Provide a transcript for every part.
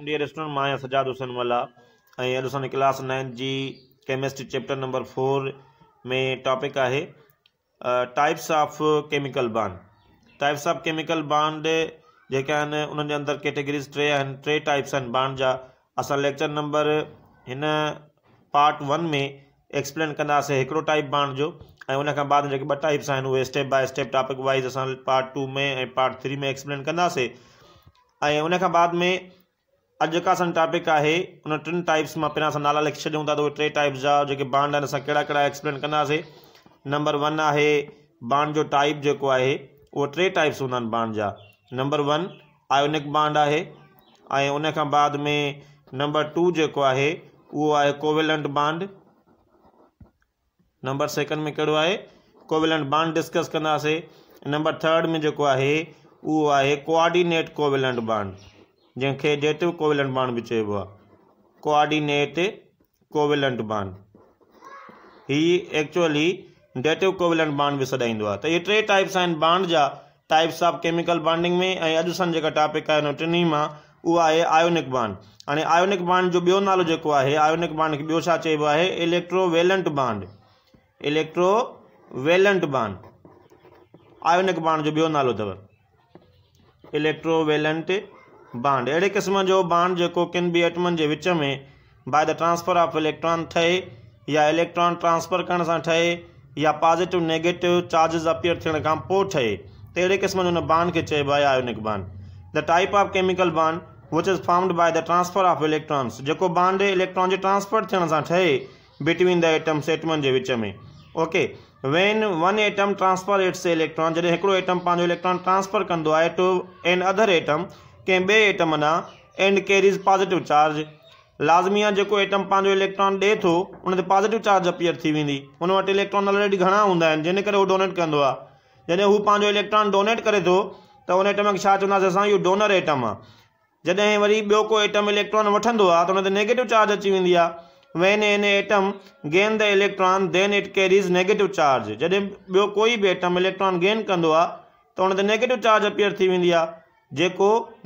ंडिया restaurant मां आहियां सजाद हुसैनमाला ऐं अॼु असांजी क्लास नाइन जी केमिस्ट्री चैप्टर नंबर फोर में टॉपिक आहे types of chemical bond types of chemical bond जेका आहिनि उन्हनि जे अंदरि कैटेगरीज़ टे आहिनि टे टाइप्स आहिनि बांड जा असां लेक्चर नंबर हिन पार्ट वन में एक्सप्लेन कंदासीं हिकिड़ो टाइप बांड जो ऐं हुन खां बाद में जेके ॿ टाइप्स आहिनि उहे step by step topic wise असां पार्ट टू में ऐं पार्ट थ्री में एक्सप्लेन कंदासीं ऐं हुन खां बाद में अॼु जेका असांजो टॉपिक आहे उन टिनि टाइप्स मां पहिरां असां नाला लिखी छॾियूं था त उहे टे टाइप्स जा जेके बांड आहिनि असां कहिड़ा कहिड़ा एक्सप्लेन कंदासीं नंबर वन आहे बांड जो टाइप जेको आहे उहो टे टाइप्स हूंदा आहिनि बांड जा नंबर वन आयोनिक बांड आहे ऐं उन खां बाद में नंबर टू जेको आहे उहो आहे कोविलंट बांड नंबर सेकंड में कहिड़ो आहे कोविलंट बांड डिस्कस कंदासीं नंबर थर्ड में जेको आहे उहो आहे कोआर्डिनेट कोविलंट बांड जंखे डेटिव कोविलेंट बांड भी चइबो तो अं, आहे कोआर्डिनेट कोवेलेंट बांड ही एक्चुअली डेटिव कोविलेंट बांड भी सॾाईंदो आहे त इहे टे टाइप्स आहिनि bond types of chemical bonding में ऐं अॼु असां टॉपिक आहे हुन में मां है आयोनिक बांड हाँ आयोनिक बांड जो बो नालो जेको आहे आयोनिक बांड खे ॿियो छा चइबो आहे electrovalent bond electrovalent bond ionic bond जो बो नालो अथव इलेक्ट्रोवेलेंट बॉन्ड अड़े क़िस्म जो बॉन्ड जो किन भी एटमनि के विच में by the transfer of electron थे या इलेक्ट्रॉन ट्रांसफर करण से ठहे या पॉज़िटिव नेगेटिव चार्जिस अपीयर थे खां तो अड़े क़िस्म बॉन्ड के चब ionic bond the type of chemical bond which is formed by the transfer of electrons जो बांड इलेक्ट्रॉन के ट्रांसफर थे सां बिटवीन द एटम्स एटमनि के विच में okay when one atom transfer its electron जैसे एटम पाँच इलेक्ट्रॉन ट्रांसफर कह टू एन अदर एटम कंहिं ॿिए एटम ना एंड कैरीस पॉज़िटिव चार्ज लाज़मी आहे जेको एटम पंहिंजो इलेक्ट्रॉन ॾिए थो उन ते पॉज़िटिव चार्ज अपीयर थी वेंदी उन वटि इलेक्ट्रॉन ऑलरेडी घणा हूंदा आहिनि जंहिं करे उहो डोनेट कंदो आहे जॾहिं हू पंहिंजो इलेक्ट्रॉन डोनेट करे थो त हुन आइटम खे छा चवंदासीं असां इहो डोनर एटम आहे जॾहिं वरी ॿियो कोई एटम इलेक्ट्रॉन वठंदो आहे त हुन ते नेगेटिव चार्ज अची वेंदी आहे when an atom gain the electron then it carries negative charge जॾहिं ॿियो कोई बि एटम इलेक्ट्रॉन गेन कंदो आहे त हुन ते नेगेटिव चार्ज अपीयर थी वेंदी आहे जो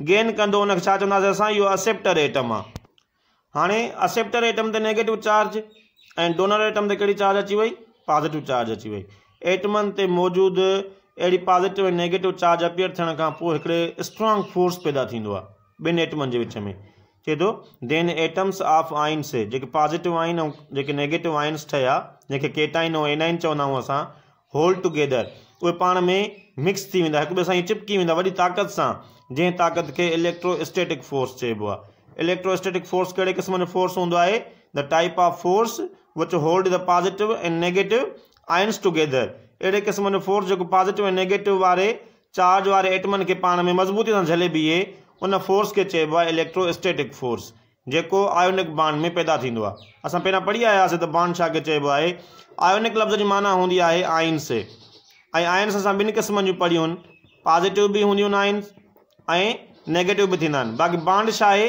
गेन कंदो उनखे अस चवंदासीं असेप्टर एटम आहे हाणे असेप्टर एटम ते नेगेटिव चार्ज ऐं डोनर एटम ते कहिड़ी चार्ज अची वई पॉज़िटिव चार्ज अची वई एटमनि ते मौजूदु अहिड़ी पॉज़िटिव ऐं नेगेटिव चार्ज अपियर थे स्ट्रॉन्ग फोर्स पैदा थींदो बिन ॿिनि एटमनि जे विच में चए थो देन एटम्स ऑफ आइन्स जेके पॉज़िटिव आइन ऐं नेगेटिव आइन्स ठहिया जंहिंखे केटाइन ऐं एनाइन चवंदा आहियूं होल्ड टुगेदर उ पा में मिक्स थी वेंदा हिक ॿिए चिपकी वेंदा वॾी ताक़त से जंहिं ताक़त के इलेक्ट्रोस्टेटिक फोर्स चइबो इलेक्ट्रोस्टेटिक फोर्स कड़े क़िस्म फोर्स हूंदो the type of force which hold the positive and negative ions together अड़े क़िस्म फोर्स जो पॉज़िटिव एंड नेगेटिव वे चार्ज वे एटमन के पाण में मजबूती से झले बीहे उन फोर्स के चब इलेक्ट्रोस्टेटिक फोर्स जो आयोनिक बॉन्ड में पैदा थींदो अस पे पढ़ी आया त बॉन्ड छा खे चइबो आहे आयोनिक लफ़्ज़ की माना होंगी है आयन्स आयन्स आइन्स असां किस्म क़िस्मनि जूं पॉज़िटिव भी हूंदियूं आयन्स ऐं नेगेटिव बि थींदा आहिनि बाक़ी बांड छा आहे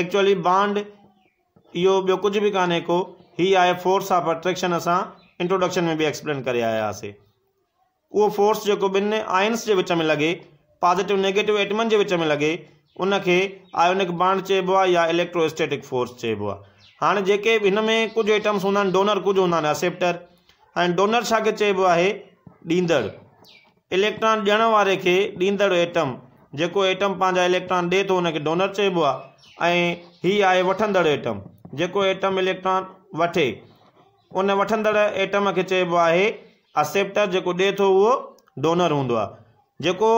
एक्चुअली बांड इहो ॿियो कुझु बि कान्हे को ही आहे फोर्स ऑफ अट्रैक्शन असां इंट्रोडक्शन में बि एक्सप्लेन करे आया उहो फोर्स जेको ॿिनि आयन्स जे विच में लॻे पॉज़िटिव नेगेटिव एटमनि जे विच में लॻे उनखे आयोनिक बांड चइबो आहे या इलेक्ट्रोस्टेटिक फोर्स चइबो आहे हाणे जेके बि हिन में कुझु एटम्स हूंदा आहिनि डोनर कुझु हूंदा आहिनि असेप्टर ऐं डोनर छाखे चइबो आहे ॾींदड़ इलेक्ट्रॉन ॾियण वारे खे ॾींदड़ एटम जेको एटम पंहिंजा इलेक्ट्रॉन ॾिए थो उनखे डोनर चइबो आहे ऐं हीअ आहे वठंदड़ जेको इलेक्ट्रॉन वठे उन वठंदड़ एटम खे चइबो आहे असेप्टर जेको ॾिए थो उहो डोनर हूंदो आहे जेको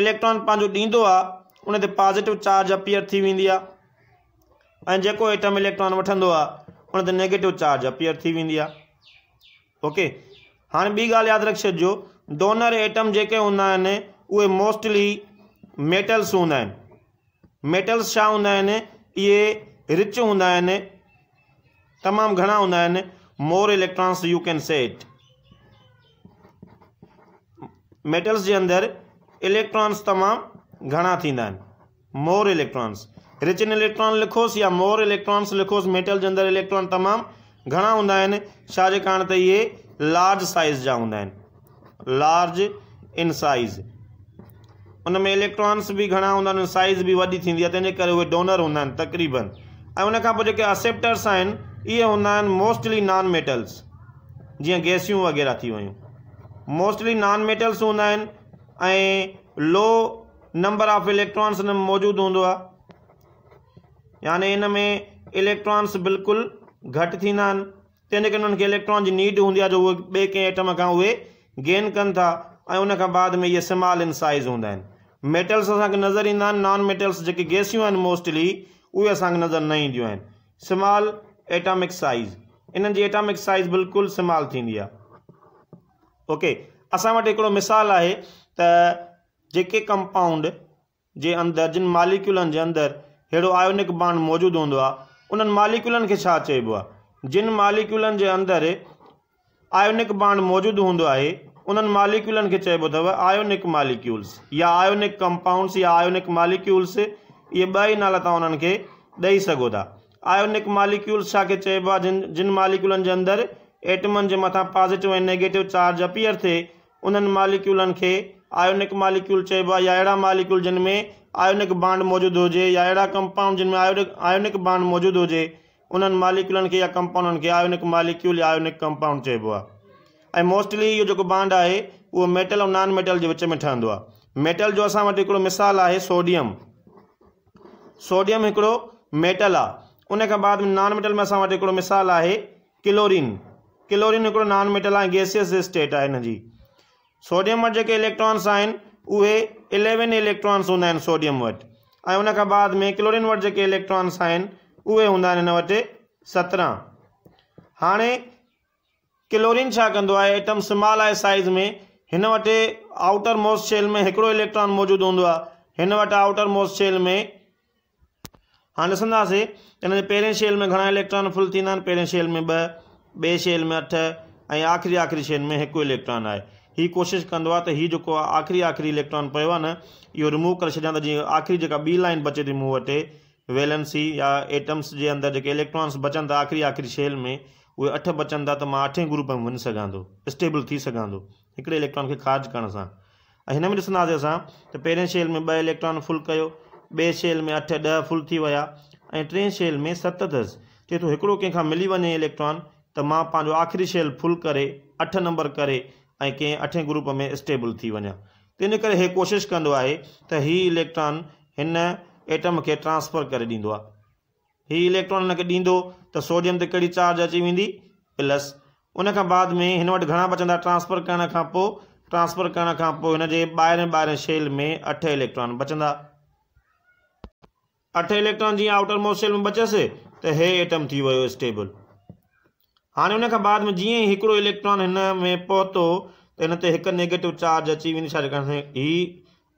इलेक्ट्रॉन पंहिंजो ॾींदो आहे उन ते पॉज़िटिव चार्ज अपेअर थी वेंदी आहे ऐं जेको इलेक्ट्रॉन वठंदो आहे उन ते चार्ज अपेअर थी वेंदी आहे ओके हाणे बी ॻाल्हि यादि रखी छॾिजो डोनर एटम जेके हूंदा आहिनि मोस्टली मेटल्स हूंदा मेटल्स छा हूंदा आहिनि इहे रिच हूंदा आहिनि तमामु घणा more electrons you can say it metals के अंदर इलेक्ट्रॉन्स तमाम घणा थींदा more electrons rich in electron लिखोस या मोर इलेक्ट्रॉन्स लिखोस मेटल के अंदर इलेक्ट्रॉन तमाम घणा हूंदा आहिनि कारण त इहे लार्ज साइज़ जा हूंदा आहिनि लार्ज इन साइज़ उन में इलेक्ट्रॉन्स बि घणा हूंदा आहिनि साइज़ बि वॾी थींदी आहे तंहिंजे करे उहे डोनर हूंदा आहिनि तक़रीबन ऐं उनखां पोइ जेके असेप्टर्स आहिनि इहे हूंदा आहिनि मोस्टली नॉन मेटल्स जीअं गैसियूं वग़ैरह थी वियूं मोस्टली नॉन मेटल्स हूंदा आहिनि ऐं लो नंबर ऑफ इलेक्ट्रॉन्स हिन में मौजूदु हूंदो आहे यानी इन में इलेक्ट्रॉन्स बिल्कुलु घटि थींदा आहिनि तंहिंजे करे उन्हनि इलेक्ट्रॉन की नीड हूंदी आहे जो उहे ॿिए कंहिं आइटम खां गेन कनि था ऐं बाद में ये स्मॉल इन साइज़ हूंदा मेटल्स अस नज़र इंदा नॉन मेटल्स जेके गैसियूं मोस्टली उ नज़र न ईंदियूं स्मॉल एटामिक साइज़ इन जी एटामिक साइज़ बिल्कुल स्मॉल थींदी आहे ओके असां मिसाल आहे त जेके कंपाउंड जे अंदरि जिन मालिक्यूलन के अंदर अड़ो आयोनिक बॉन्ड मौजूद हूंदो मालिक्यूलन उन्हनि मालिक्युलनि खे जिन मालिक्यूलन के अंदर आयोनिक बाण मौजूद होंद है उन मालिक्यूलन खे चइबो अथव आयोनिक मालिक्यूल्स या आयोनिक कंपाउंड्स या आयोनिक मालिक्यूल्स ये ॿ ई नाला तव्हां उन्हनि खे था आयोनिक मालिक्यूल्स छा खे जिन जिन मालिक्यूलन के अंदर एटमनि के मथा पॉज़िटिव ए नेगेटिव चार्ज अपीयर थे उन मालिक्यूलन के आयोनिक मालिक्यूल चइबो या अड़ा मालिक्यूल जिन में आयोनिक बांड मौजूदु हुजे या अड़ा कंपाउंड जिन में आयोनिक आयोनिक बांड मौजूदु हुजे उन्हनि मालिकुलनि खे या कंपाउंडनि खे आयोनिक मालिक्यूल या आयोनिक कंपाउंड चइबो आहे ऐं मोस्टली इहो जेको बांड आहे उहो मेटल ऐं नॉन मेटल जे विच में ठहंदो आहे मेटल जो असां वटि हिकिड़ो मिसाल आहे सोडियम सोडियम हिकिड़ो मेटल आहे उन खां बाद नॉन मेटल में असां वटि हिकिड़ो मिसाल आहे क्लोरिन क्लोरीन हिकिड़ो नॉन मेटल आहे गैसियस स्टेट आहे हिन सोडियम वटि जेके इलेक्ट्रॉन्स आहिनि उहे इलेवन इलेक्ट्रॉन्स हूंदा आहिनि सोडियम वटि ऐं उन खां बाद में क्लोरीन वटि जेके इलेक्ट्रॉन्स आहिनि उहे हूंदा आहिनि हिन वटि सत्रहं हाणे क्लोरीन छा कंदो आहे एटम स्माल आहे साइज़ में हिन वटि आउटर मोस्ट शेल में हिकिड़ो इलेक्ट्रॉन मौजूदु हूंदो आहे हिन वटि आउटर मोस्ट शेल में हाणे ॾिसंदासीं हिन हिनजे पहिरें शेल में घणा इलेक्ट्रॉन फुल थींदा आहिनि पहिरें शेल में ॿ ॿिए शेल में अठ ऐं आख़िरी आख़िरी शेल में हिकु इलेक्ट्रॉन आहे हीअ कोशिशि कंदो आहे त हीउ जेको आहे आख़िरी आख़िरी इलेक्ट्रॉन पियो आहे न इहो रिमूव करे छॾियां त जीअं आख़िरी जेका ॿी लाइन बचे थी मूं वटि वेलेंसी या एटम्स जे अंदरि जेके इलेक्ट्रॉन्स बचनि था आख़िरी आख़िरी शेल में उहे अठ बचनि था त मां अठे ग्रुप में वञी सघां थो स्टेबल थी सघां थो हिकिड़े इलेक्ट्रॉन खे खारिज करण सां ऐं हिन में ॾिसंदासीं असां त पहिरें शै में ॿ इलेक्ट्रॉन फुल कयो ॿिए शैल में अठ ॾह फुल थी विया ऐं टे शैल में सत अथसि चए थो हिकिड़ो कंहिंखां मिली वञे इलेक्ट्रॉन त मां पंहिंजो आख़िरी शेल फुल करे अठ नंबर करे ऐं कंहिं अठे ग्रुप में स्टेबल थी वञा त इन करे इहे कोशिशि कंदो आहे त इहे इलेक्ट्रॉन हिन एटम खे ट्रांसफर करे ॾींदो आहे हीअ इलेक्ट्रॉन हिन खे ॾींदो त सोडियम ते कहिड़ी चार्ज अची वेंदी प्लस उन बाद में हिन वटि घणा बचंदा ट्रांसफर करण खां पोइ ट्रांसफर करण खां पोइ हिन जे ॿाहिरें शेल में अठ इलेक्ट्रॉन बचंदा अठ इलेक्ट्रॉन जीअं आउटर मोस्ट शेल में बचसि त हे एटम थी वियो स्टेबल हाणे हुन खां बाद में जीअं ई हिकड़ो इलेक्ट्रॉन हिन में पहुतो त हिन ते हिकु नैगेटिव चार्ज अची वेंदी छाकाणि हीउ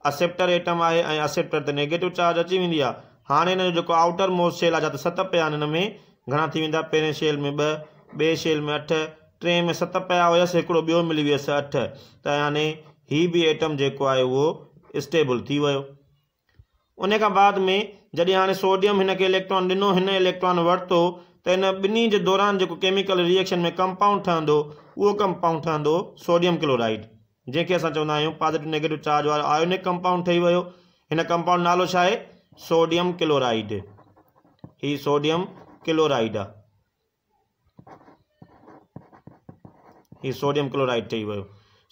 असेप्टर एटम आहे ऐं असेप्टर ते नेगेटिव चार्ज अची वेंदी आहे हाणे हिन जो जेको आउटर मोस्ट शेल आहे छा त सत पिया आहिनि हिन में घणा थी वेंदा पहिरें शेल में ॿ बे॒ शेल में अठ टे में सत पिया हुयसि हिकड़ो ॿियो मिली वियसि अठ त यानी हीउ बि एटम जेको आहे उहो स्टेबल थी वियो उन खां बाद में जॾहिं हाणे सोडियम हिन खे इलेक्ट्रॉन ॾिनो हिन इलेक्ट्रॉन वरितो त हिन ॿिन्ही जे दौरान जेको केमिकल रिएक्शन में कंपाउंड ठहंदो उहो कंपाउंड ठहंदो सोडियम क्लोराइड जंहिंखे अस चवंदा पॉज़िटिव नेगेटिव चार्ज वो आयोनिक कंपाउंड ठही वियो हिन कंपाउंड नालो छा सोडियम क्लोराइड ही सोडियम क्लोराइड आहे सोडियम क्लोराइड ठही वियो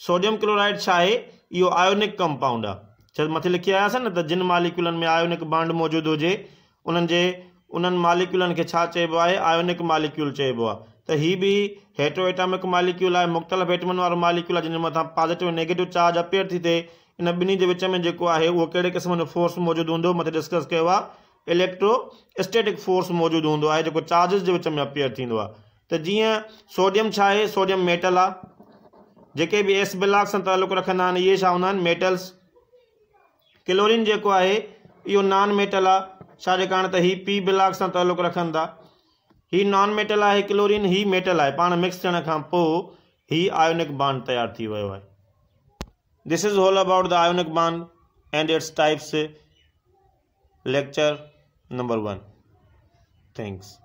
सोडियम क्लोराइड छा आहे आयोनिक कंपाउंड आ छा मथे लिखी आया न त जिन मालिक्युलनि में आयोनिक बांड मौजूद हुजे उन्हें जे मालिक्यूलन मालिक्युलनि खे छा आयोनिक मालिक्यूल चइबो है त हीअ बि हेट्रोएटामिक मालिक्यूल आहे मुख़्तलिफ़ एटमनि वारो मालिक्यूल आहे जंहिंजे मथां पॉज़िटिव नेगेटिव चार्ज अपेयर थी थिए इन ॿिन्ही जे विच में जेको आहे उहो कहिड़े क़िस्म जो फोर्स मौजूदु हूंदो मथे डिस्कस कयो आहे इलेक्ट्रोस्टेटिक फोर्स मौजूदु हूंदो आहे जेको चार्जिस जे विच में अपेयर थींदो आहे त जीअं सोडियम छा आहे सोडियम मेटल आहे जेके बि एस ब्लॉक सां तालुक़ु रखंदा आहिनि इहे छा हूंदा आहिनि मेटल्स क्लोरिन जेको आहे इहो नॉन मेटल आहे छाकाणि त हीउ पी ब्लॉक सां तालुक़ु रखनि था हि नॉन मेटल है क्लोरिन ही मेटल है पा मिक्स थियण खां ही आयोनिक बांड तैयार थी वो है this is all about the ionic bond and its types lecture number one thanks